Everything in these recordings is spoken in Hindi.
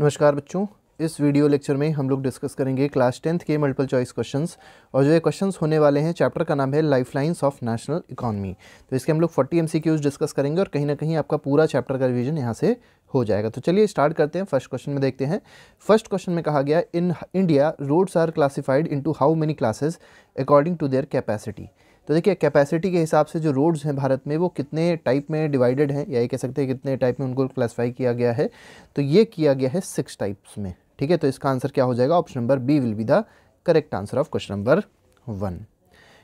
नमस्कार बच्चों इस वीडियो लेक्चर में हम लोग डिस्कस करेंगे क्लास टेंथ के मल्टीपल चॉइस क्वेश्चंस और जो ये क्वेश्चंस होने वाले हैं चैप्टर का नाम है लाइफलाइंस ऑफ नेशनल इकोनॉमी तो इसके हम लोग 40 एमसीक्यूज डिस्कस करेंगे और कहीं ना कहीं आपका पूरा चैप्टर का रिवीजन यहाँ से हो जाएगा तो चलिए स्टार्ट करते हैं फर्स्ट क्वेश्चन में देखते हैं फर्स्ट क्वेश्चन में कहा गया in India roads are classified into how many classes according to their capacity तो देखिए कैपेसिटी के हिसाब से जो रोड्स हैं भारत में वो कितने टाइप में डिवाइडेड हैं या ये कह सकते हैं कितने टाइप में उनको क्लासिफाई किया गया है तो ये किया गया है सिक्स टाइप्स में ठीक है तो इसका आंसर क्या हो जाएगा option number B will be the correct answer of question number one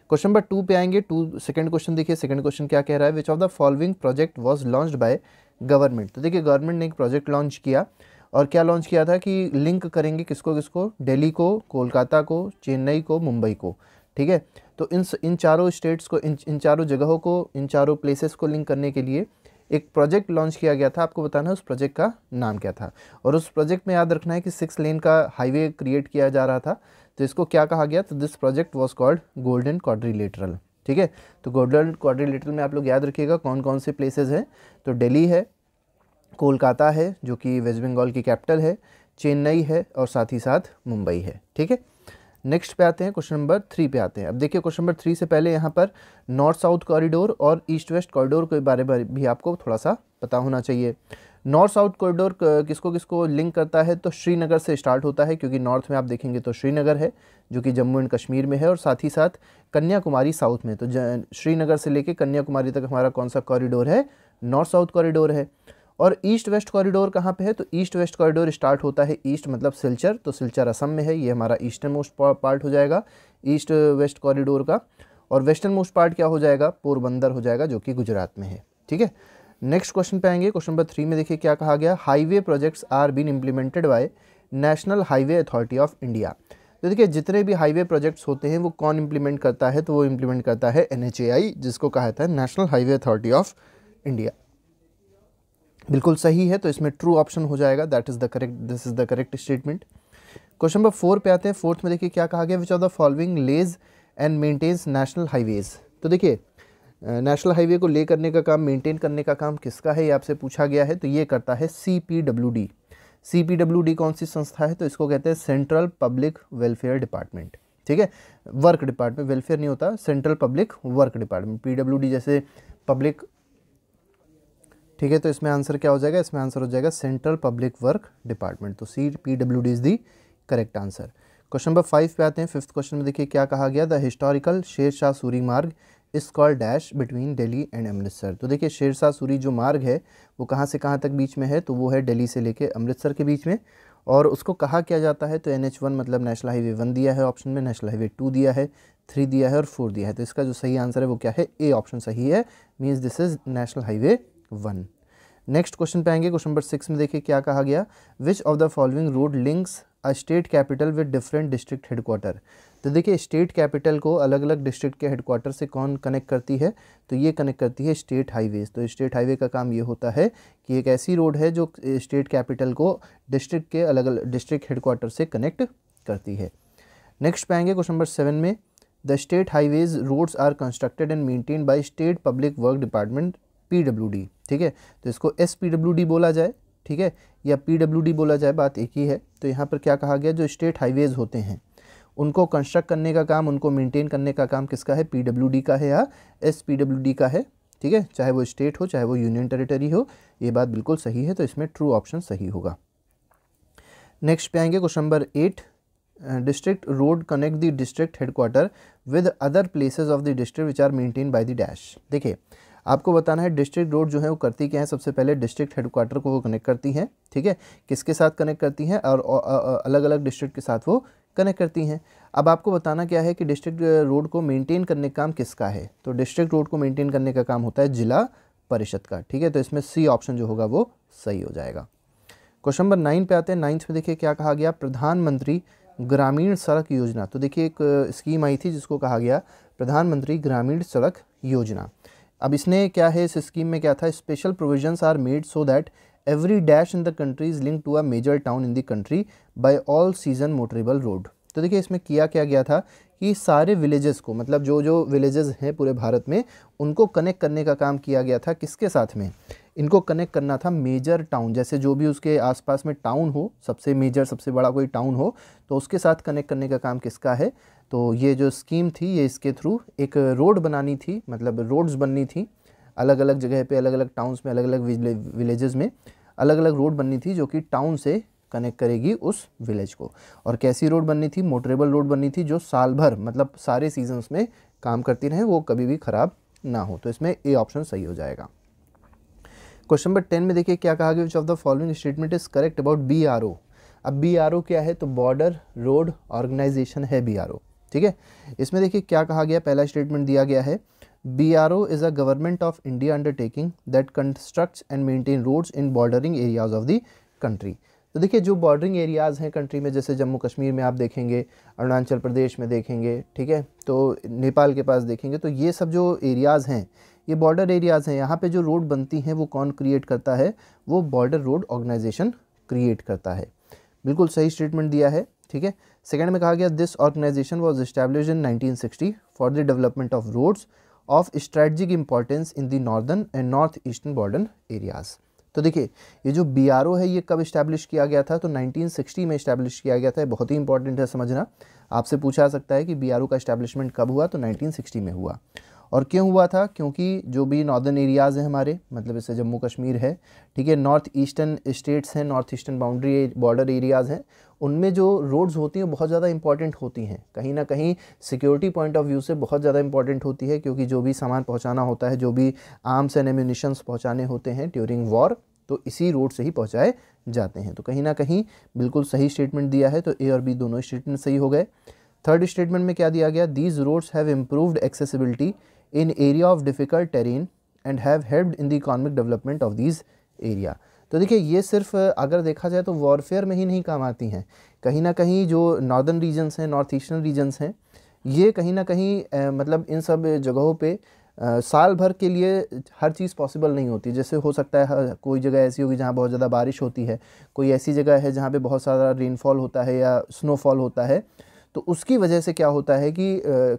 question number two पे आएंगे टू सेकेंड क्वेश्चन देखिए सेकेंड क्वेश्चन क्या कह रहा है which of the following project was launch by government तो देखिए गवर्नमेंट ने एक प्रोजेक्ट लॉन्च किया और क्या लॉन्च किया था कि लिंक करेंगे किसको किसको दिल्ली को कोलकाता को चेन्नई को मुंबई को ठीक है तो इन इन चारों स्टेट्स को इन इन चारों जगहों को इन चारों प्लेसेस को लिंक करने के लिए एक प्रोजेक्ट लॉन्च किया गया था आपको बताना है उस प्रोजेक्ट का नाम क्या था और उस प्रोजेक्ट में याद रखना है कि सिक्स लेन का हाईवे क्रिएट किया जा रहा था तो इसको क्या कहा गया तो this project was called golden quadrilateral ठीक है तो गोल्डन क्वाड्रीलेटरल में आप लोग याद रखिएगा कौन कौन से प्लेसेज हैं तो डेली है कोलकाता है जो कि वेस्ट बंगाल की कैपिटल है चेन्नई है और साथ ही साथ मुंबई है ठीक है नेक्स्ट पे आते हैं क्वेश्चन नंबर थ्री पे आते हैं अब देखिए क्वेश्चन नंबर थ्री से पहले यहाँ पर नॉर्थ साउथ कॉरिडोर और ईस्ट वेस्ट कॉरिडोर के बारे में भी आपको थोड़ा सा पता होना चाहिए नॉर्थ साउथ कॉरिडोर किसको किसको लिंक करता है तो श्रीनगर से स्टार्ट होता है क्योंकि नॉर्थ में आप देखेंगे तो श्रीनगर है जो कि जम्मू एंड कश्मीर में है और साथ ही साथ कन्याकुमारी साउथ में तो श्रीनगर से लेकर कन्याकुमारी तक हमारा कौन सा कॉरिडोर है नॉर्थ साउथ कॉरिडोर है और ईस्ट वेस्ट कॉरिडोर कहाँ पे है तो ईस्ट वेस्ट कॉरिडोर स्टार्ट होता है ईस्ट मतलब सिलचर तो सिलचर असम में है ये हमारा ईस्टर्न मोस्ट पार्ट हो जाएगा ईस्ट वेस्ट कॉरिडोर का और वेस्टर्न मोस्ट पार्ट क्या हो जाएगा पोरबंदर हो जाएगा जो कि गुजरात में है ठीक है नेक्स्ट क्वेश्चन पे आएंगे क्वेश्चन नंबर थ्री में देखिए क्या कहा गया highway projects are been implemented by national highway authority of India तो देखिए जितने भी हाईवे प्रोजेक्ट्स होते हैं वो कौन इम्प्लीमेंट करता है तो वो इम्प्लीमेंट करता है एन जिसको कहा जाता है national highway authority of India बिल्कुल सही है तो इसमें ट्रू ऑप्शन हो जाएगा that is the correct this is the correct statement question number four पे आते हैं फोर्थ में देखिए क्या कहा गया which are the following lays and maintains national highways तो देखिए नेशनल हाईवे को ले करने का काम मेंटेन करने का काम किसका है ये आपसे पूछा गया है तो ये करता है C P W D C P W D कौन सी संस्था है तो इसको कहते हैं सेंट्रल पब्लिक वेलफेयर डिपार्टमेंट ठीक है वर्क डिपार्टमेंट वेलफेयर नहीं होता central public work department P W D जैसे पब्लिक ठीक है तो इसमें आंसर क्या हो जाएगा इसमें आंसर हो जाएगा सेंट्रल पब्लिक वर्क डिपार्टमेंट तो C P W D is the correct answer question number five पे आते हैं फिफ्थ क्वेश्चन में देखिए क्या कहा गया the historical Sher Shah Suri Marg is call dash between Delhi and Amritsar तो देखिए शेरशाह सूरी जो मार्ग है वो कहाँ से कहाँ तक बीच में है तो वो है दिल्ली से लेके अमृतसर के बीच में और उसको कहा क्या जाता है तो एन एच वन मतलब नेशनल हाईवे वन दिया है ऑप्शन में नेशनल हाईवे टू दिया है थ्री दिया है और फोर दिया है तो इसका जो सही आंसर है वो क्या है ए ऑप्शन सही है means this is national highway one next question पे आएंगे क्वेश्चन नंबर सिक्स में देखिए क्या कहा गया which of the following road links a state capital with different district headquarter तो देखिए स्टेट कैपिटल को अलग अलग डिस्ट्रिक्ट के हेडक्वार्टर से कौन कनेक्ट करती है तो ये कनेक्ट करती है स्टेट हाईवेज तो स्टेट हाईवे का काम ये होता है कि एक ऐसी रोड है जो स्टेट कैपिटल को डिस्ट्रिक्ट के अलग अलग डिस्ट्रिक्ट हेडक्वार्टर से कनेक्ट करती है नेक्स्ट पाएंगे क्वेश्चन नंबर सेवन में the state highways roads are constructed and maintain by state public work department D ठीक है तो इसको एस बोला जाए ठीक है या पी बोला जाए बात एक ही है तो यहाँ पर क्या कहा गया जो स्टेट हाईवेज़ होते हैं उनको कंस्ट्रक्ट करने का काम उनको मेंटेन करने का काम किसका है पी का है या हाँ? एस का है ठीक है चाहे वो स्टेट हो चाहे वो यूनियन टेरिटरी हो ये बात बिल्कुल सही है तो इसमें ट्रू ऑप्शन सही होगा नेक्स्ट पे आएंगे question number eight district road connect the district headquarter with other places of the district which are maintain by the dash देखिए आपको बताना है डिस्ट्रिक्ट रोड जो है वो करती क्या है सबसे पहले डिस्ट्रिक्ट हेडक्वार्टर को वो कनेक्ट करती हैं ठीक है किसके साथ कनेक्ट करती हैं और अलग अलग डिस्ट्रिक्ट के साथ वो कनेक्ट करती हैं अब आपको बताना क्या है कि डिस्ट्रिक्ट रोड को मेनटेन करने का काम किसका है तो डिस्ट्रिक्ट रोड को मेनटेन करने का काम होता है जिला परिषद का ठीक है तो इसमें सी ऑप्शन जो होगा वो सही हो जाएगा क्वेश्चन नंबर नाइन पे आते हैं नाइन्थ में देखिए क्या कहा गया प्रधानमंत्री ग्रामीण सड़क योजना तो देखिए एक स्कीम आई थी जिसको कहा गया प्रधानमंत्री ग्रामीण सड़क योजना अब इसने क्या है इस स्कीम में क्या था special provisions are made so that every dash in the country is link to a major town in the country by all season motorable road तो देखिए इसमें किया क्या गया था कि सारे विलेजेस को मतलब जो जो विलेजेस हैं पूरे भारत में उनको कनेक्ट करने का काम किया गया था किसके साथ में इनको कनेक्ट करना था मेजर टाउन जैसे जो भी उसके आसपास में टाउन हो सबसे मेजर सबसे बड़ा कोई टाउन हो तो उसके साथ कनेक्ट करने का काम किसका है तो ये जो स्कीम थी ये इसके थ्रू एक रोड बनानी थी मतलब रोड्स बननी थी अलग अलग जगह पे अलग अलग टाउन्स में अलग अलग विलेजेस में अलग अलग रोड बननी थी जो कि टाउन से कनेक्ट करेगी उस विलेज को और कैसी रोड बननी थी मोटरेबल रोड बननी थी जो साल भर मतलब सारे सीजन्स में काम करती रहे वो कभी भी ख़राब ना हो तो इसमें ए ऑप्शन सही हो जाएगा क्वेश्चन नंबर टेन में देखिए क्या कहा गया which of the following statement is correct about B R O अब बी आर ओ क्या है तो बॉर्डर रोड ऑर्गेनाइजेशन है बी आर ओ ठीक है इसमें देखिए क्या कहा गया पहला स्टेटमेंट दिया गया है B R O is a government of India undertaking that construct and maintain roads in bordering areas of the country तो देखिए जो बॉर्डरिंग एरियाज़ हैं कंट्री में जैसे जम्मू कश्मीर में आप देखेंगे अरुणाचल प्रदेश में देखेंगे ठीक है तो नेपाल के पास देखेंगे तो ये सब जो एरियाज़ हैं ये बॉर्डर एरियाज़ हैं यहाँ पे जो रोड बनती हैं वो कौन क्रिएट करता है वो बॉर्डर रोड ऑर्गेनाइजेशन क्रिएट करता है बिल्कुल सही स्टेटमेंट दिया है ठीक है सेकेंड में कहा गया this organisation was establish in sixty for the development of roads of strategic importance in the northern and north eastern border areas तो देखिए ये जो बी है ये कब इस्टेब्लिश किया गया था तो 1960 में इस्टेब्लिश किया गया था बहुत ही इंपॉर्टेंट है समझना आपसे पूछा जा सकता है कि बी का इस्टेब्लिशमेंट कब हुआ तो 1960 में हुआ और क्यों हुआ था क्योंकि जो भी नॉर्दर्न एरियाज़ हैं हमारे मतलब इससे जम्मू कश्मीर है ठीक है नॉर्थ ईस्टर्न स्टेट्स हैं north eastern boundary border areas हैं उनमें जो रोड्स होती हैं बहुत ज़्यादा इंपॉर्टेंट होती हैं कहीं ना कहीं सिक्योरिटी पॉइंट ऑफ व्यू से बहुत ज़्यादा इंपॉर्टेंट होती है क्योंकि जो भी सामान पहुँचाना होता है जो भी आर्म्स एंड एम्यूनिशंस पहुँचाने होते हैं ड्यूरिंग वॉर तो इसी रोड से ही पहुँचाए जाते हैं तो कहीं ना कहीं बिल्कुल सही स्टेटमेंट दिया है तो ए और बी दोनों स्टेटमेंट सही हो गए थर्ड स्टेटमेंट में क्या दिया गया these roads have improved accessibility in area of difficult terrain and have help in the economic development of these area तो देखिए ये सिर्फ अगर देखा जाए तो वॉरफेयर में ही नहीं काम आती हैं कहीं ना कहीं जो नॉर्दर्न रीजन्स हैं नॉर्थ ईस्टर्न रीजन्स हैं ये कहीं ना कहीं मतलब इन सब जगहों पे आ, साल भर के लिए हर चीज़ पॉसिबल नहीं होती जैसे हो सकता है हाँ, कोई जगह ऐसी होगी जहाँ बहुत ज़्यादा बारिश होती है कोई ऐसी जगह है जहाँ पे बहुत सारा रेनफॉल होता है या स्नोफॉल होता है तो उसकी वजह से क्या होता है कि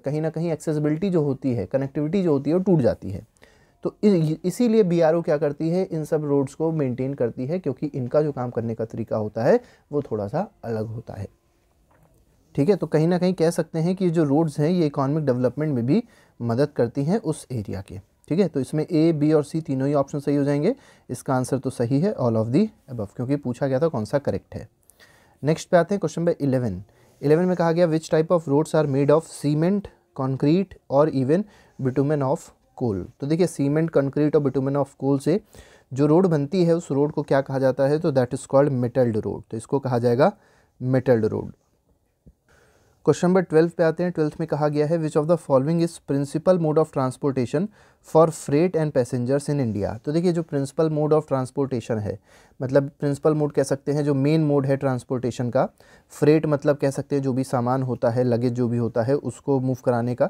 कहीं ना कहीं एक्सेसिबिलिटी जो होती है कनेक्टिविटी जो होती है वो टूट जाती है तो इसीलिए बी क्या करती है इन सब रोड्स को मेंटेन करती है क्योंकि इनका जो काम करने का तरीका होता है वो थोड़ा सा अलग होता है ठीक है तो कहीं ना कहीं कह सकते हैं कि जो रोड्स हैं ये इकोनॉमिक डेवलपमेंट में भी मदद करती हैं उस एरिया के ठीक है तो इसमें ए बी और सी तीनों ही ऑप्शन सही हो जाएंगे इसका आंसर तो सही है ऑल ऑफ दी अबव क्योंकि पूछा गया था कौन सा करेक्ट है नेक्स्ट पे आते हैं क्वेश्चन नंबर इलेवन इलेवन में कहा गया which type of roads are made of cement concrete और इवन बिटुमेन ऑफ कोल तो देखिए सीमेंट कंक्रीट और बिटुमेन ऑफ कोल से जो रोड बनती है उस रोड को क्या कहा जाता है तो that is called metalled road तो इसको कहा जाएगा metalled road question number twelfth पे आते हैं ट्वेल्थ में कहा गया है which of the following is principal mode of transportation for freight and passengers in India तो देखिए जो प्रिंसिपल मोड ऑफ ट्रांसपोर्टेशन है मतलब प्रिंसिपल मोड कह सकते हैं जो मेन मोड है ट्रांसपोर्टेशन का फ्रेट मतलब कह सकते हैं जो भी सामान होता है लगेज जो भी होता है उसको मूव कराने का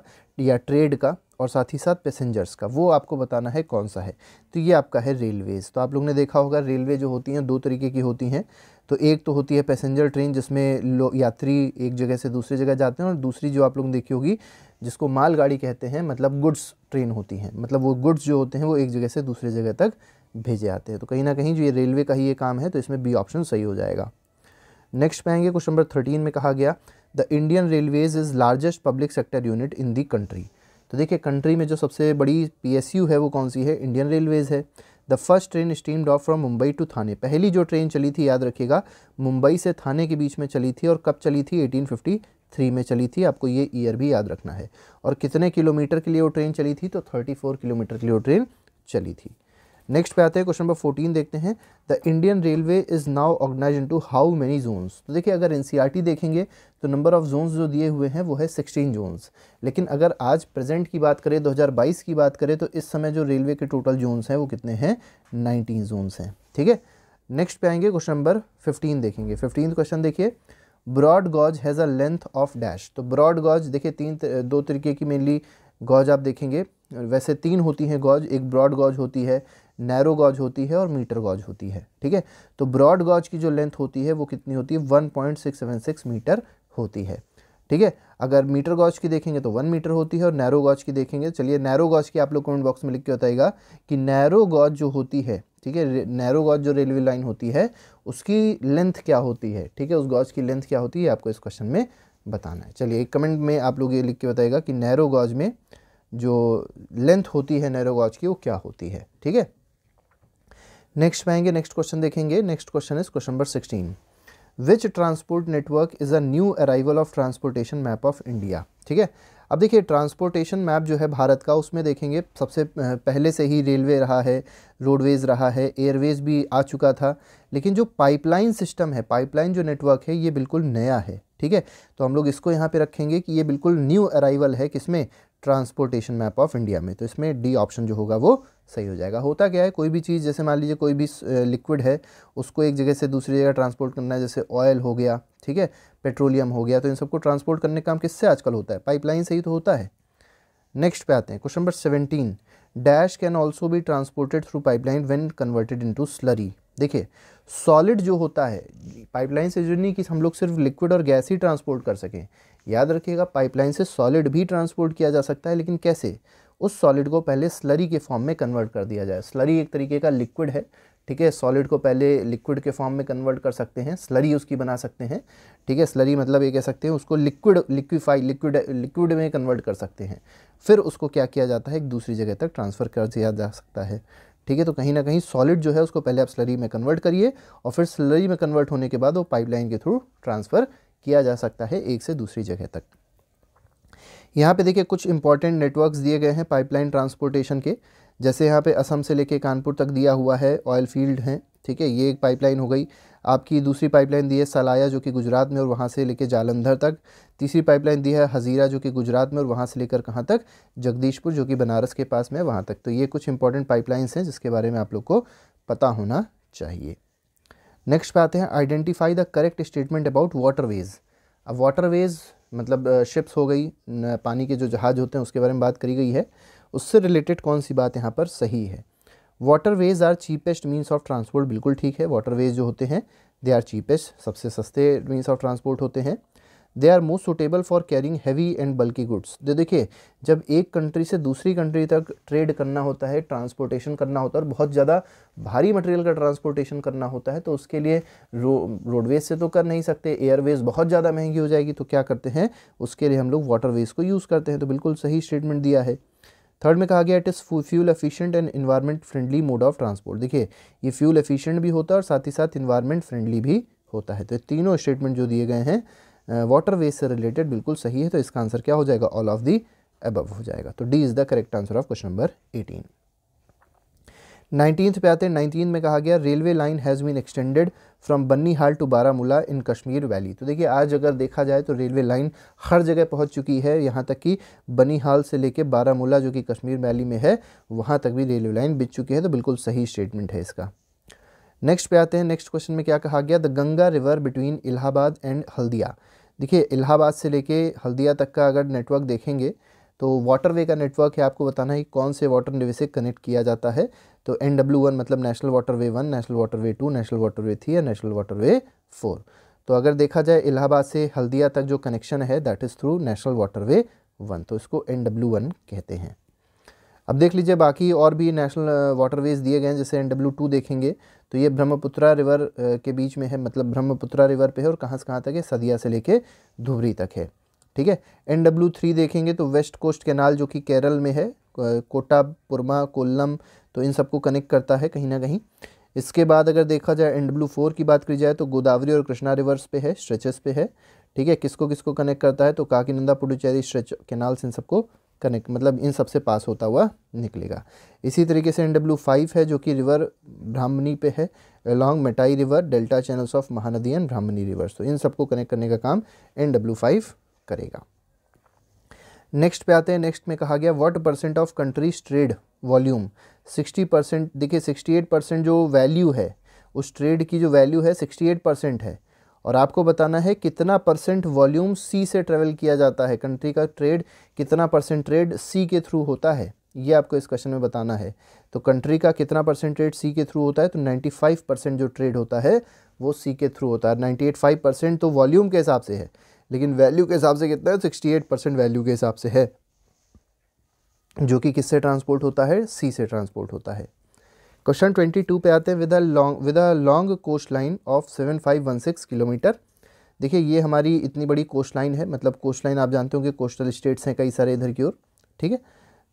या ट्रेड का और साथ ही साथ पैसेंजर्स का वो आपको बताना है कौन सा है तो ये आपका है रेलवेज़ तो आप लोग ने देखा होगा रेलवे जो होती हैं दो तरीके की होती हैं तो एक तो होती है पैसेंजर ट्रेन जिसमें यात्री एक जगह से दूसरी जगह जाते हैं और दूसरी जो आप लोग देखी होगी जिसको मालगाड़ी कहते हैं मतलब गुड्स ट्रेन होती हैं मतलब वो गुड्स जो होते हैं वो एक जगह से दूसरे जगह तक भेजे आते हैं तो कहीं ना कहीं जो ये रेलवे का ही ये काम है तो इसमें बी ऑप्शन सही हो जाएगा नेक्स्ट पाएंगे क्वेश्चन नंबर थर्टीन में कहा गया the Indian railways is largest public sector unit in the country तो देखिए कंट्री में जो सबसे बड़ी पीएसयू है वो कौन सी है इंडियन रेलवेज़ है the first train steamed off from Mumbai to Thane पहली जो ट्रेन चली थी याद रखिएगा मुंबई से थाने के बीच में चली थी और कब चली थी 1853 में चली थी आपको ये ईयर भी याद रखना है और कितने किलोमीटर के लिए वो ट्रेन चली थी तो 34 किलोमीटर के लिए वो ट्रेन चली थी नेक्स्ट पे आते हैं क्वेश्चन नंबर फोर्टीन देखते हैं the Indian railway is now organise into how many zones तो देखिए अगर एन e देखेंगे तो नंबर ऑफ़ जोन्स जो दिए हुए हैं वो है सिक्सटीन जोन्स लेकिन अगर आज प्रेजेंट की बात करें 2022 की बात करें तो इस समय जो रेलवे के टोटल जोन्स हैं वो कितने हैं नाइनटीन जोन्स हैं ठीक है नेक्स्ट पे आएंगे क्वेश्चन नंबर फिफ्टीन देखेंगे फिफ्टीन क्वेश्चन देखिए broad gauge has a length of dash तो ब्रॉड गॉज देखिए तीन दो तरीके की मेनली गॉज आप देखेंगे वैसे तीन होती हैं गॉज एक ब्रॉड गॉज होती है नैरो गॉज होती है और मीटर गॉज होती है ठीक है तो ब्रॉड गॉज की जो लेंथ होती है वो कितनी होती है 1.676 मीटर होती है ठीक है अगर मीटर गॉज की देखेंगे तो वन मीटर होती है और नैरो गॉज की देखेंगे चलिए नैरो गॉज की आप लोग कमेंट बॉक्स में लिख के बताएगा कि नैरो गॉज जो होती है ठीक है नैरो गॉज जो रेलवे लाइन होती है उसकी लेंथ क्या होती है ठीक है उस गॉज की लेंथ क्या होती है आपको इस क्वेश्चन में बताना है चलिए एक कमेंट में आप लोग ये लिख के बताएगा कि नैरो गॉज में जो लेंथ होती है नैरो गॉज की वो क्या होती है ठीक है नेक्स्ट पाएंगे नेक्स्ट क्वेश्चन देखेंगे next question is question number sixteen which transport network is a new arrival of transportation map of India ठीक है अब देखिए ट्रांसपोर्टेशन मैप जो है भारत का उसमें देखेंगे सबसे पहले से ही रेलवे रहा है रोडवेज़ रहा है एयरवेज़ भी आ चुका था लेकिन जो पाइपलाइन सिस्टम है पाइपलाइन जो नेटवर्क है ये बिल्कुल नया है ठीक है तो हम लोग इसको यहाँ पे रखेंगे कि ये बिल्कुल न्यू अराइवल है किसमें ट्रांसपोर्टेशन मैप ऑफ इंडिया में तो इसमें डी ऑप्शन जो होगा वो सही हो जाएगा होता क्या है कोई भी चीज़ जैसे मान लीजिए कोई भी लिक्विड है उसको एक जगह से दूसरी जगह ट्रांसपोर्ट करना है जैसे ऑयल हो गया ठीक है पेट्रोलियम हो गया तो इन सबको ट्रांसपोर्ट करने का काम किससे आजकल होता है पाइपलाइन से ही तो होता है नेक्स्ट पे आते हैं question number seventeen dash can also भी transported through pipeline when converted into slurry देखिए सॉलिड जो होता है पाइपलाइन से जो नहीं कि हम लोग सिर्फ लिक्विड और गैस ही ट्रांसपोर्ट कर सकें याद रखिएगा पाइपलाइन से सॉलिड भी ट्रांसपोर्ट किया जा सकता है लेकिन कैसे उस सॉलिड को पहले स्लरी के फॉर्म में कन्वर्ट कर दिया जाए स्लरी एक तरीके का लिक्विड है ठीक है सॉलिड को पहले लिक्विड के फॉर्म में कन्वर्ट कर सकते हैं स्लरी उसकी बना सकते हैं ठीक है स्लरी मतलब ये कह सकते हैं उसको लिक्विड लिक्विफाई लिक्विड लिक्विड में कन्वर्ट कर सकते हैं फिर उसको क्या किया जाता है एक दूसरी जगह तक ट्रांसफ़र कर दिया जा सकता है ठीक है तो कहीं ना कहीं सॉलिड जो है उसको पहले आप स्लरी में कन्वर्ट करिए और फिर स्लरी में कन्वर्ट होने के बाद वो पाइपलाइन के थ्रू ट्रांसफ़र किया जा सकता है एक से दूसरी जगह तक यहाँ पे देखिए कुछ इंपॉर्टेंट नेटवर्क्स दिए गए हैं पाइपलाइन ट्रांसपोर्टेशन के जैसे यहाँ पे असम से लेके कानपुर तक दिया हुआ है ऑयल फील्ड हैं ठीक है ये एक पाइपलाइन हो गई आपकी दूसरी पाइपलाइन दी है सलाया जो कि गुजरात में और वहाँ से लेकर जालंधर तक तीसरी पाइपलाइन दी है हज़ीरा जो कि गुजरात में और वहाँ से लेकर कहाँ तक जगदीशपुर जो कि बनारस के पास में वहाँ तक तो ये कुछ इंपॉर्टेंट पाइपलाइंस हैं जिसके बारे में आप लोग को पता होना चाहिए नेक्स्ट पे आते हैं identify the correct statement about waterways अब वाटरवेज़ मतलब शिप्स हो गई पानी के जो जहाज़ होते हैं उसके बारे में बात करी गई है उससे रिलेटेड कौन सी बात यहाँ पर सही है waterways are cheapest means of transport बिल्कुल ठीक है वाटर वेज जो होते हैं दे आर चीपेस्ट सबसे सस्ते मीन्स ऑफ ट्रांसपोर्ट होते हैं they are most suitable for carrying heavy and bulky goods जो देखिए जब एक कंट्री से दूसरी कंट्री तक ट्रेड करना होता है ट्रांसपोर्टेशन करना होता है और बहुत ज़्यादा भारी मटेरियल का ट्रांसपोर्टेशन करना होता है तो उसके लिए रो रोडवेज से तो कर नहीं सकते एयरवेज बहुत ज़्यादा महंगी हो जाएगी तो क्या करते हैं उसके लिए हम लोग वाटरवेज को यूज़ करते हैं तो बिल्कुल सही स्टेटमेंट दिया है थर्ड में कहा गया it is fuel efficient and environment friendly mode of transport देखिए ये फ्यूल एफिशिएंट भी होता है और साथ ही साथ इन्वायरमेंट फ्रेंडली भी होता है तो तीनों स्टेटमेंट जो दिए गए हैं वाटर वेस्ट से रिलेटेड बिल्कुल सही है तो इसका आंसर क्या हो जाएगा ऑल ऑफ दी अबव हो जाएगा तो D is the correct answer of question number eighteen nineteenth पे आते हैं नाइनटीन में कहा गया railway line has been extended from Banihal to Baramulla in Kashmir valley तो देखिए आज अगर देखा जाए तो रेलवे लाइन हर जगह पहुंच चुकी है यहाँ तक कि बनी हाल से लेके बारामूला जो कि कश्मीर वैली में है वहाँ तक भी रेलवे लाइन बिछ चुकी है तो बिल्कुल सही स्टेटमेंट है इसका नेक्स्ट पे आते हैं नेक्स्ट क्वेश्चन में क्या कहा गया the Ganga river between Allahabad and Haldia देखिए इलाहाबाद से लेके हल्दिया तक का अगर नेटवर्क देखेंगे तो वाटरवे का नेटवर्क है आपको बताना है कौन से वाटर वे से कनेक्ट किया जाता है तो एन डब्ल्यू वन मतलब national waterway one national waterway two national waterway three या नेशनल वे फोर तो अगर देखा जाए इलाहाबाद से हल्दिया तक जो कनेक्शन है that is through national waterway one तो इसको एन डब्ल्यू वन कहते हैं अब देख लीजिए बाकी और भी नेशनल वाटरवेज़ uh, दिए गए हैं जैसे एन डब्ल्यू टू देखेंगे तो ये ब्रह्मपुत्रा रिवर के बीच में है मतलब ब्रह्मपुत्रा रिवर पे है और कहाँ से कहाँ तक है सदिया से लेके धुबरी तक है ठीक है एन डब्ल्यू थ्री देखेंगे तो वेस्ट कोस्ट कैनाल जो कि केरल में है कोटा पुरमा कोल्लम तो इन सबको कनेक्ट करता है कहीं ना कहीं इसके बाद अगर देखा जाए एन डब्ल्यू फोर की बात करी जाए तो गोदावरी और कृष्णा रिवर्स पे है स्ट्रेचेस पे है ठीक है किसको किसको कनेक्ट करता है तो काकीनंदा पुडुचेरी स्ट्रेच कैनाल्स इन सबको कनेक्ट मतलब इन सबसे पास होता हुआ निकलेगा इसी तरीके से एन डब्ल्यू फाइव है जो कि रिवर ब्राह्मणी पे है along Matai river delta channels of Mahanadi and Brahmani rivers तो इन सबको कनेक्ट करने का काम एन डब्ल्यू फाइव करेगा नेक्स्ट पे आते हैं नेक्स्ट में कहा गया what percent of country's trade volume sixty percent देखिए सिक्सटी एट परसेंट जो वैल्यू है उस ट्रेड की जो वैल्यू है सिक्सटी एट परसेंट है और आपको बताना है कितना परसेंट वॉल्यूम सी से ट्रेवल किया जाता है कंट्री का ट्रेड कितना परसेंट ट्रेड सी के थ्रू होता है ये आपको इस क्वेश्चन में बताना है तो कंट्री का कितना परसेंट ट्रेड सी के थ्रू होता है तो 95 परसेंट जो ट्रेड होता है वो सी के थ्रू होता है एट फाइव परसेंट तो वॉल्यूम के हिसाब से है लेकिन वैल्यू के हिसाब से कितना है एट परसेंट वैल्यू के हिसाब से है जो कि किससे ट्रांसपोर्ट होता है सी से ट्रांसपोर्ट होता है क्वेश्चन 22 पे आते हैं with a long with a long coastline of 7516 kilometre देखिए ये हमारी इतनी बड़ी कोस्ट लाइन है मतलब कोस्ट लाइन आप जानते हो कि कोस्टल स्टेट्स हैं कई सारे इधर की ओर ठीक है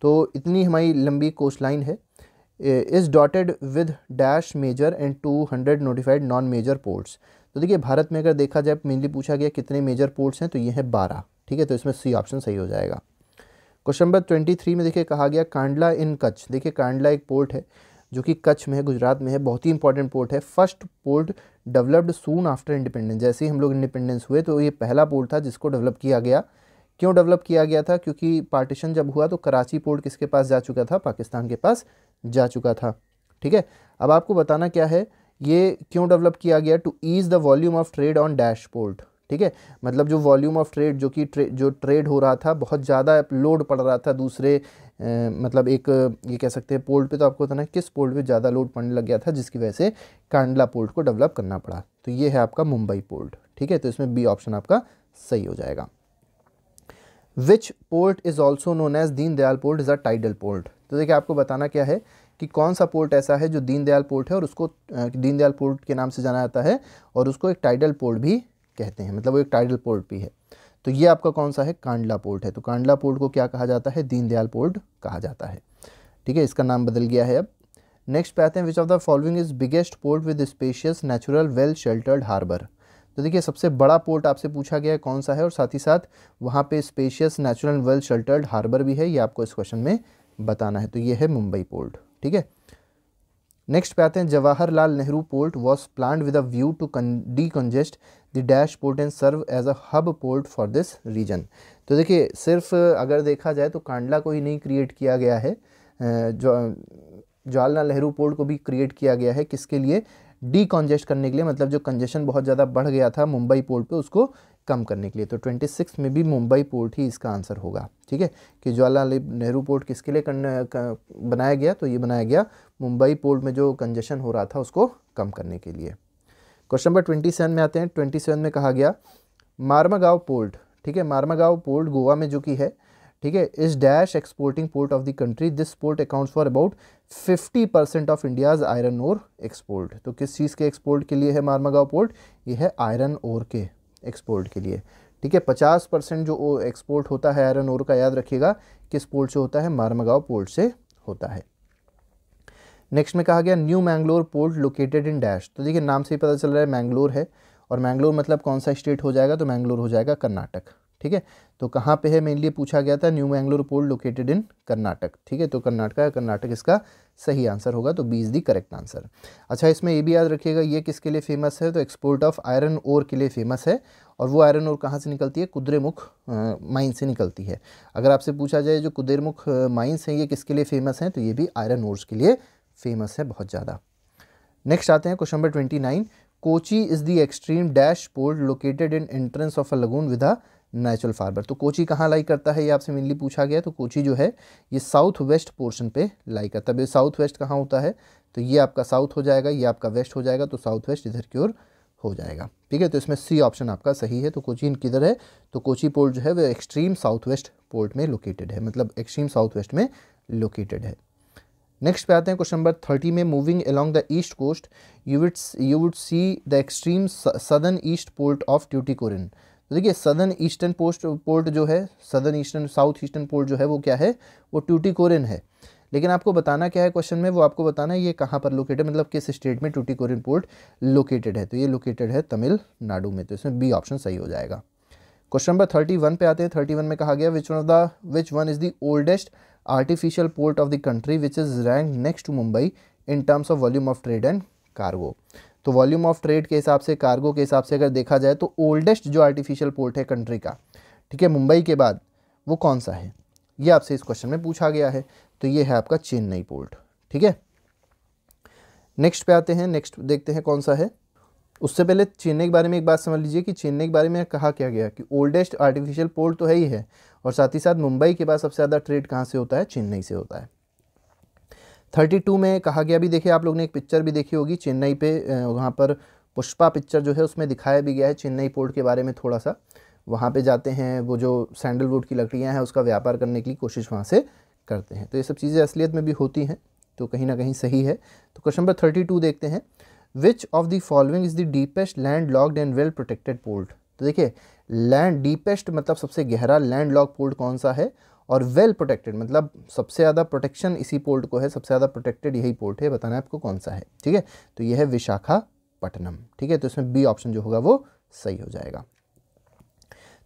तो इतनी हमारी लंबी कोस्ट लाइन है is dotted with dash major and two hundred notified non major ports तो देखिए भारत में अगर देखा जाए मेनली पूछा गया कितने मेजर पोर्ट्स हैं तो ये हैं बारह ठीक है तो इसमें सी ऑप्शन सही हो जाएगा क्वेश्चन नंबर ट्वेंटी थ्री में देखिए कहा गया कांडला इन कच्छ देखिए कांडला एक पोर्ट है जो कि कच्छ में है गुजरात में है बहुत ही इंपॉर्टेंट पोर्ट है first port developed soon after independence जैसे ही हम लोग इंडिपेंडेंस हुए तो ये पहला पोर्ट था जिसको डेवलप किया गया क्यों डेवलप किया गया था क्योंकि पार्टीशन जब हुआ तो कराची पोर्ट किसके पास जा चुका था पाकिस्तान के पास जा चुका था ठीक है अब आपको बताना क्या है ये क्यों डेवलप किया गया to ease the volume of trade on dash port ठीक है मतलब जो वॉल्यूम ऑफ ट्रेड जो कि ट्रे, जो ट्रेड हो रहा था बहुत ज़्यादा लोड पड़ रहा था दूसरे ए, मतलब एक ये कह सकते हैं पोर्ट पे तो आपको बताना है किस पोर्ट पे ज़्यादा लोड पड़ने लग गया था जिसकी वजह से कांडला पोर्ट को डेवलप करना पड़ा तो ये है आपका मुंबई पोर्ट ठीक है तो इसमें बी ऑप्शन आपका सही हो जाएगा which port is also known as Deendayal port is a tidal port तो देखिए आपको बताना क्या है कि कौन सा पोर्ट ऐसा है जो दीनदयाल पोर्ट है और उसको दीनदयाल पोर्ट के नाम से जाना जाता है और उसको एक टाइडल पोर्ट भी कहते हैं मतलब वो एक टाइडल पोर्ट भी है तो ये आपका कौन सा है कांडला पोर्ट है तो कांडला पोर्ट को क्या कहा जाता है दीनदयाल पोर्ट कहा जाता है ठीक है इसका नाम बदल गया है अब नेक्स्ट पे आते हैं which of the following is biggest port with spacious natural well sheltered harbour तो देखिए सबसे बड़ा पोर्ट आपसे पूछा गया है कौन सा है और साथ ही साथ वहाँ पे spacious natural well sheltered harbour भी है ये आपको इस क्वेश्चन में बताना है तो ये है मुंबई पोर्ट ठीक है नेक्स्ट पे आते हैं Jawaharlal Nehru port was plan with a view to congest the dash port and serve as a hub port for this region तो देखिए सिर्फ अगर देखा जाए तो कांडला को ही नहीं क्रिएट किया गया है जो जवाहरलाल नेहरू पोर्ट को भी क्रिएट किया गया है किसके लिए डी कॉन्जेस्ट करने के लिए मतलब जो कंजेशन बहुत ज़्यादा बढ़ गया था मुंबई पोर्ट पे उसको कम करने के लिए तो 26 में भी मुंबई पोर्ट ही इसका आंसर होगा ठीक है कि जवाहरलाल नेहरू पोर्ट किसके लिए बनाया गया तो ये बनाया गया मुंबई पोर्ट में जो कंजेशन हो रहा था उसको कम करने के लिए क्वेश्चन नंबर ट्वेंटी सेवन में आते हैं ट्वेंटी सेवन में कहा गया मार्मागाव पोर्ट ठीक है मार्मागाव पोर्ट गोवा में जो कि है ठीक है is dash exporting port of the country this port accounts for about fifty percent of India's iron ore export तो किस चीज़ के एक्सपोर्ट के लिए है मार्मागाव पोर्ट ये है आयरन ओर के एक्सपोर्ट के लिए ठीक है पचास परसेंट जो एक्सपोर्ट होता है आयरन ओर का याद रखिएगा किस पोर्ट से होता है मार्मागाव पोर्ट से होता है नेक्स्ट में कहा गया new Mangalore port located in dash तो देखिए नाम से ही पता चल रहा है मैंगलोर है और मैंगलोर मतलब कौन सा स्टेट हो जाएगा तो मैंगलोर हो जाएगा कर्नाटक ठीक है तो कहाँ पे है मेनली पूछा गया था new Mangalore port located in Karnataka ठीक है तो कर्नाटका कर्नाटक इसका सही आंसर होगा तो B is the correct answer अच्छा इसमें ये भी याद रखिएगा ये किसके लिए फेमस है तो एक्सपोर्ट ऑफ आयरन ओर के लिए फेमस है और वो आयरन ओर कहाँ से निकलती है कुद्रेमुख माइन से निकलती है अगर आपसे पूछा जाए जो कुद्रेमुख माइन्स हैं ये किसके लिए फेमस हैं तो ये भी आयरन ओर्स के लिए फेमस है बहुत ज़्यादा नेक्स्ट आते हैं question number twenty nine Kochi is the extreme dash port located in entrance of a lagoon with a natural harbour तो कोची कहाँ लाई करता है ये आपसे मेनली पूछा गया तो कोची जो है ये साउथ वेस्ट पोर्शन पे लाई करता है साउथ वेस्ट कहाँ होता है तो ये आपका साउथ हो जाएगा ये आपका वेस्ट हो जाएगा तो साउथ वेस्ट इधर की ओर हो जाएगा ठीक है तो इसमें सी ऑप्शन आपका सही है तो कोची इन किधर है तो कोची पोर्ट जो है वो एक्सट्रीम साउथ वेस्ट पोर्ट में लोकेटेड है मतलब एक्सट्रीम साउथ वेस्ट में लोकेटेड है नेक्स्ट पे आते हैं क्वेश्चन नंबर थर्टी में moving along the east coast you would you would see the extreme southern east port of Tuticorin तो देखिए सदर्न ईस्टर्न पोस्ट पोर्ट जो है southern eastern south eastern port जो है वो क्या है वो ट्यूटिकोरिन है लेकिन आपको बताना क्या है क्वेश्चन में वो आपको बताना है ये कहाँ पर लोकेटेड मतलब किस स्टेट में टूटीकोरिन पोर्ट लोकेटेड है तो ये लोकेटेड है तमिलनाडु में तो इसमें बी ऑप्शन सही हो जाएगा क्वेश्चन नंबर थर्टी वन पे आते हैं थर्टी वन में कहा गया which one of the which one is the oldest artificial port of the country which is ranked next to Mumbai in terms of volume of trade and cargo. तो वॉल्यूम ऑफ ट्रेड के हिसाब से कार्गो के हिसाब से अगर देखा जाए तो ओल्डेस्ट जो आर्टिफिशियल पोर्ट है कंट्री का ठीक है मुंबई के बाद वो कौन सा है ये आपसे इस क्वेश्चन में पूछा गया है तो ये है आपका चेन्नई पोर्ट ठीक है नेक्स्ट पे आते हैं नेक्स्ट देखते हैं कौन सा है उससे पहले चेन्नई के बारे में एक बात समझ लीजिए कि चेन्नई के बारे में कहा क्या गया कि ओल्डेस्ट आर्टिफिशियल पोर्ट तो है ही है और साथ ही साथ मुंबई के बाद सबसे ज़्यादा ट्रेड कहाँ से होता है चेन्नई से होता है थर्टी टू में कहा गया भी देखिए आप लोग ने एक पिक्चर भी देखी होगी चेन्नई पे वहाँ पर पुष्पा पिक्चर जो है उसमें दिखाया भी गया है चेन्नई पोर्ट के बारे में थोड़ा सा वहाँ पे जाते हैं वो जो सैंडलवुड की लकड़ियाँ हैं उसका व्यापार करने की कोशिश वहाँ से करते हैं तो ये सब चीज़ें असलियत में भी होती हैं तो कहीं ना कहीं सही है तो क्वेश्चन नंबर थर्टी टू देखते हैं which of the following is the deepest land locked and well protected port तो देखिए लैंड डीपेस्ट मतलब सबसे गहरा लैंड लॉक पोल्ट कौन सा है और वेल well प्रोटेक्टेड मतलब सबसे ज़्यादा प्रोटेक्शन इसी पोर्ट को है सबसे ज़्यादा प्रोटेक्टेड यही पोर्ट है बताना है आपको कौन सा है ठीक है तो यह है विशाखापट्टनम ठीक है तो इसमें बी ऑप्शन जो होगा वो सही हो जाएगा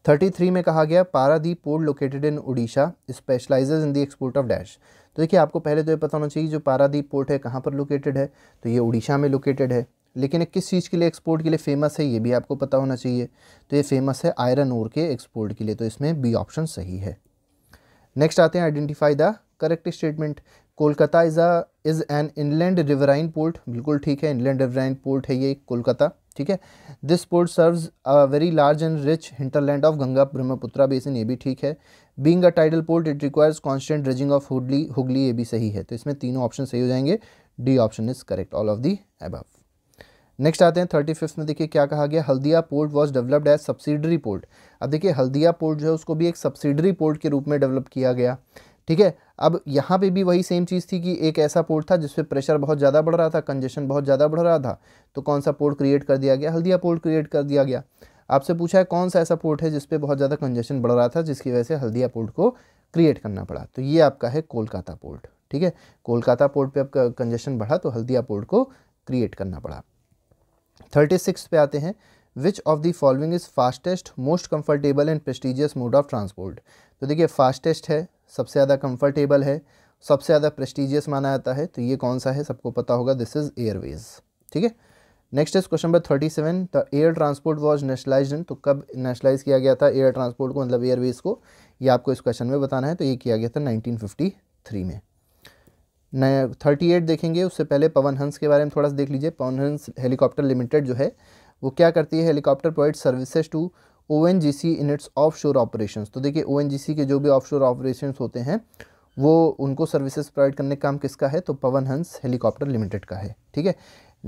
33 में कहा गया Paradip port located in Orissa specialises in the export of dash तो देखिए आपको पहले तो ये पता होना चाहिए जो पारादीप पोर्ट है कहाँ पर लोकेटेड है तो ये उड़ीसा में लोकेटेड है लेकिन किस चीज़ के लिए एक्सपोर्ट के लिए फेमस है ये भी आपको पता होना चाहिए तो ये फेमस है आयरन ओर के एक्सपोर्ट के लिए तो इसमें बी ऑप्शन सही है नेक्स्ट आते हैं identify the correct statement Kolkata is a is an inland riverine port बिल्कुल ठीक है इनलैंड रिवराइन पोर्ट है ये कोलकाता ठीक है this port serves a very large and rich hinterland of Ganga Brahmaputra basin ये भी ठीक है being a tidal port it requires constant dredging of Hooghly Hooghly ये भी सही है तो इसमें तीनों ऑप्शन सही हो जाएंगे D option is correct all of the above next आते हैं थर्टी फिफ्थ में देखिए क्या कहा गया Haldia port was developed as subsidiary port अब देखिए हल्दिया पोर्ट जो है उसको भी एक सब्सिडरी पोर्ट के रूप में डेवलप किया गया ठीक है अब यहाँ पे भी वही सेम चीज़ थी कि एक ऐसा पोर्ट था जिसपे प्रेशर बहुत ज़्यादा बढ़ रहा था कंजेशन बहुत ज़्यादा बढ़ रहा था तो कौन सा पोर्ट क्रिएट कर दिया गया हल्दिया पोर्ट क्रिएट कर दिया गया आपसे पूछा है कौन सा ऐसा पोर्ट है जिसपे बहुत ज़्यादा कंजेशन बढ़ रहा था जिसकी वजह से हल्दिया पोर्ट को क्रिएट करना पड़ा तो ये आपका है कोलकाता पोर्ट ठीक है कोलकाता पोर्ट पर अब कंजेशन बढ़ा तो हल्दिया पोर्ट को क्रिएट करना पड़ा थर्टी सिक्स पे आते हैं which of the following is fastest most comfortable and prestigious mode of transport तो देखिए फास्टेस्ट है सबसे ज़्यादा कंफर्टेबल है सबसे ज़्यादा प्रेस्टिजियस माना जाता है तो ये कौन सा है सबको पता होगा दिस इज़ एयरवेज ठीक है next is question number thirty seven the air transport was nationalise तो कब नेशनलाइज किया गया था एयर ट्रांसपोर्ट को मतलब एयरवेज को ये आपको इस क्वेश्चन में बताना है तो ये किया गया था नाइनटीन फिफ्टी थ्री में थर्टी एट देखेंगे उससे पहले पवन हंस के बारे में थोड़ा सा देख लीजिए पवन हंस हेलीकॉप्टर लिमिटेड जो है वो क्या करती है helicopter provide services to O N G C in its offshore operation तो देखिए ओ एन जी सी के जो भी ऑफ शोर ऑपरेशन होते हैं वो उनको सर्विसेज प्रोवाइड करने का काम किसका है तो पवन हंस हेलीकॉप्टर लिमिटेड का है ठीक है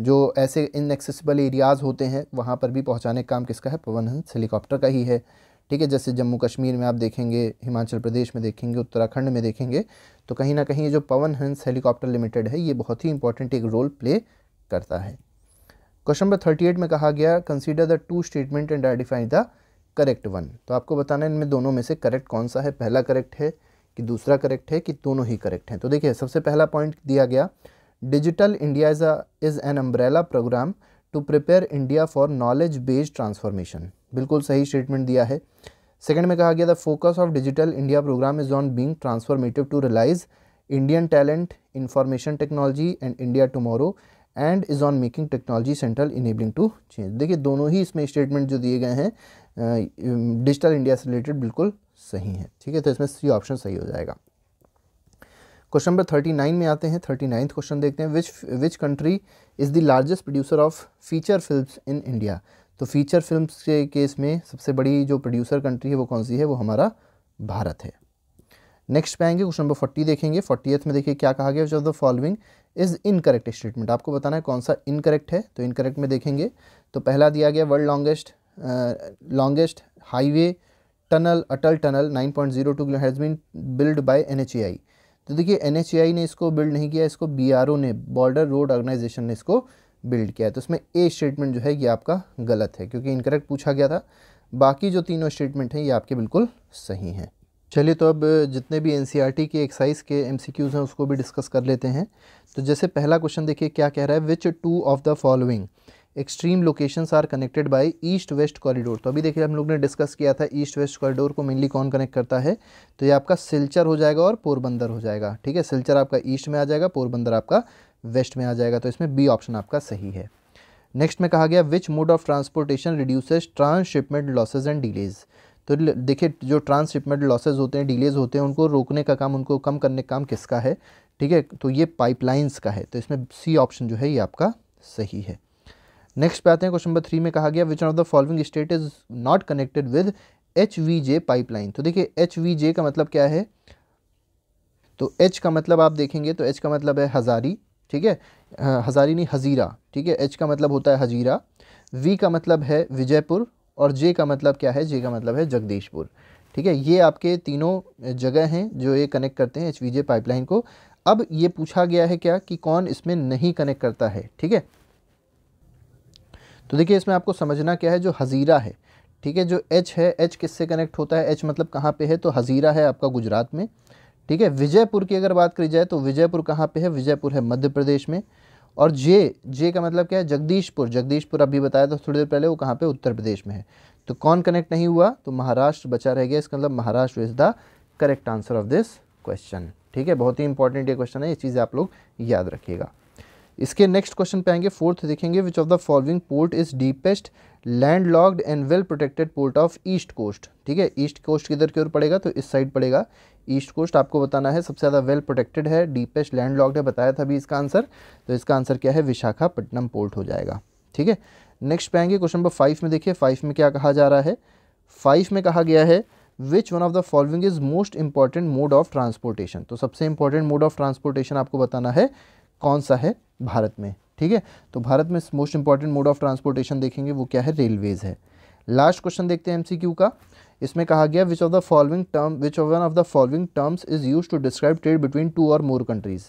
जो ऐसे इनएक्सेसिबल एरियाज़ होते हैं वहाँ पर भी पहुँचाने का काम किसका है पवन हंस हेलीकॉप्टर का ही है ठीक है जैसे जम्मू कश्मीर में आप देखेंगे हिमाचल प्रदेश में देखेंगे उत्तराखंड में देखेंगे तो कहीं ना कहीं ये जो पवन हंस हेलीकॉप्टर लिमिटेड है ये बहुत ही इंपॉर्टेंट एक रोल प्ले करता है क्वेश्चन नंबर थर्टी एट में कहा गया consider the two statement and identify the correct one तो आपको बताना है इनमें दोनों में से करेक्ट कौन सा है पहला करेक्ट है कि दूसरा करेक्ट है कि दोनों ही करेक्ट हैं तो देखिए सबसे पहला पॉइंट दिया गया digital India is is an umbrella programme to prepare India for knowledge based transformation बिल्कुल सही स्टेटमेंट दिया है सेकंड में कहा गया the focus of digital India programme is on being transformative to realise Indian talent information technology and India tomorrow and is on making technology central enabling to change देखिए दोनों ही इसमें स्टेटमेंट जो दिए गए हैं डिजिटल इंडिया से रिलेटेड बिल्कुल सही है ठीक है तो इसमें सी ऑप्शन सही हो जाएगा क्वेश्चन नंबर थर्टी नाइन में आते हैं थर्टी नाइन्थ क्वेश्चन देखते हैं which which country is the largest producer of feature film in India तो फीचर फिल्म के केस में सबसे बड़ी जो प्रोड्यूसर कंट्री है वो कौन सी है वो हमारा भारत है नेक्स्ट पे आएंगे क्वेश्चन नंबर फोर्टी देखेंगे फोर्टी में देखिए क्या कहा गया of the following is incorrect statement आपको बताना है कौन सा इनकरेक्ट है तो इनकरेक्ट में देखेंगे तो पहला दिया गया world longest longest highway tunnel Atal tunnel 9.02 point zero two kilo has been build by an तो देखिए एन ने इसको बिल्ड नहीं किया इसको बी ने बॉर्डर रोड ऑर्गेनाइजेशन ने इसको बिल्ड किया है तो इसमें ए स्टेटमेंट जो है ये आपका गलत है क्योंकि इनकरेक्ट पूछा गया था बाकी जो तीनों स्टेटमेंट हैं ये आपके बिल्कुल सही हैं चलिए तो अब जितने भी एन e के एक्साइज के एम हैं उसको भी डिस्कस कर लेते हैं तो जैसे पहला क्वेश्चन देखिए क्या कह रहा है which two of the following extreme locations are connected by east west corridor तो अभी देखिए हम लोग ने डिस्कस किया था ईस्ट वेस्ट कॉरिडोर को मेनली कौन कनेक्ट करता है तो ये आपका सिलचर हो जाएगा और पोरबंदर हो जाएगा ठीक है सिलचर आपका ईस्ट में आ जाएगा पोरबंदर आपका वेस्ट में आ जाएगा तो इसमें बी ऑप्शन आपका सही है नेक्स्ट में कहा गया which mode of transportation reduces transshipment losses and delays तो देखिए जो ट्रांसशिपमेंट लॉसेज होते हैं डिलेज होते हैं उनको रोकने का काम उनको कम करने का काम किसका है ठीक है तो ये पाइपलाइंस का है तो इसमें सी ऑप्शन जो है ये आपका सही है नेक्स्ट पे आते हैं क्वेश्चन नंबर थ्री में कहा गया which of the following state is not connected with H V J pipeline तो देखिए एच वी जे का मतलब क्या है तो एच का मतलब आप देखेंगे तो एच का मतलब है हज़ारी ठीक है हाँ, हज़ारी नहीं हज़ीरा ठीक है एच का मतलब होता है हजीरा वी का मतलब है विजयपुर और जे का मतलब क्या है जे का मतलब है जगदीशपुर ठीक है ये आपके तीनों जगह हैं जो ये कनेक्ट करते हैं एच वी जे पाइपलाइन को अब ये पूछा गया है क्या कि कौन इसमें नहीं कनेक्ट करता है ठीक है तो देखिए इसमें आपको समझना क्या है जो हज़ीरा है ठीक है जो एच है एच किससे कनेक्ट होता है एच मतलब कहाँ पे है तो हज़ीरा है आपका गुजरात में ठीक है विजयपुर की अगर बात करी जाए तो विजयपुर कहाँ पे है विजयपुर है मध्य प्रदेश में और जे जे का मतलब क्या है जगदीशपुर जगदीशपुर अभी बताया तो थोड़ी देर पहले वो कहाँ पे उत्तर प्रदेश में है तो कौन कनेक्ट नहीं हुआ तो महाराष्ट्र बचा रह गया इसका मतलब Maharashtra is the correct answer of this question ठीक है बहुत ही इंपॉर्टेंट ये क्वेश्चन है ये चीज़ आप लोग याद रखिएगा इसके नेक्स्ट क्वेश्चन पे आएंगे फोर्थ देखेंगे which of the following port is deepest land locked and well protected port of east coast ठीक है ईस्ट कोस्ट किधर की ओर पड़ेगा तो इस साइड पड़ेगा ईस्ट कोस्ट आपको बताना है सबसे ज़्यादा वेल प्रोटेक्टेड है डीपेस्ट लैंड लॉक्ड है बताया था अभी इसका आंसर तो इसका आंसर क्या है विशाखापट्टनम पोर्ट हो जाएगा ठीक है नेक्स्ट पाएंगे क्वेश्चन नंबर फाइव में देखिए फाइव में क्या कहा जा रहा है फाइव में कहा गया है which one of the following is most important mode of transportation तो सबसे इंपॉर्टेंट मोड ऑफ ट्रांसपोर्टेशन आपको बताना है कौन सा है भारत में ठीक है तो भारत में most important mode of transportation देखेंगे वो क्या है रेलवेज़ है लास्ट क्वेश्चन देखते हैं एमसीक्यू का इसमें कहा गया which of the following term which one of the following terms is use to describe trade between two और मोर कंट्रीज़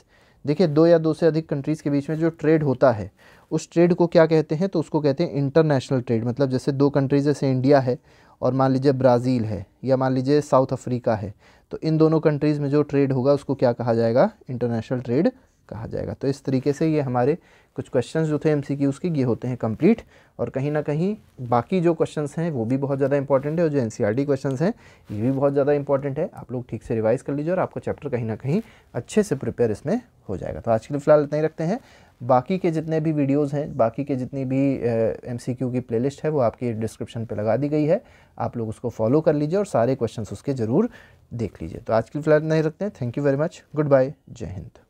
देखिए दो या दो से अधिक कंट्रीज़ के बीच में जो ट्रेड होता है उस ट्रेड को क्या कहते हैं तो उसको कहते हैं इंटरनेशनल ट्रेड मतलब जैसे दो कंट्रीज़ जैसे इंडिया है और मान लीजिए ब्राज़ील है या मान लीजिए साउथ अफ्रीका है तो इन दोनों कंट्रीज़ में जो ट्रेड होगा उसको क्या कहा जाएगा इंटरनेशनल ट्रेड कहा जाएगा तो इस तरीके से ये हमारे कुछ क्वेश्चंस जो थे एमसीक्यूज़ के ये होते हैं कंप्लीट और कहीं ना कहीं बाकी जो क्वेश्चंस हैं वो भी बहुत ज़्यादा इंपॉर्टेंट है और जो एनसीईआरटी क्वेश्चंस e हैं ये भी बहुत ज़्यादा इंपॉर्टेंट है आप लोग ठीक से रिवाइज़ कर लीजिए और आपका चैप्टर कहीं ना कहीं अच्छे से प्रिपेयर इसमें हो जाएगा तो आज के लिए फ़िलहाल इतना ही रखते हैं बाकी के जितने भी वीडियोज़ हैं बाकी के जितनी भी एम की प्लेलिस्ट है वो आपकी डिस्क्रिप्शन पर लगा दी गई है आप लोग उसको फॉलो कर लीजिए और सारे क्वेश्चन उसके ज़रूर देख लीजिए तो आज के लिए फ़िलहाल नहीं रखते हैं thank you very much goodbye जय हिंद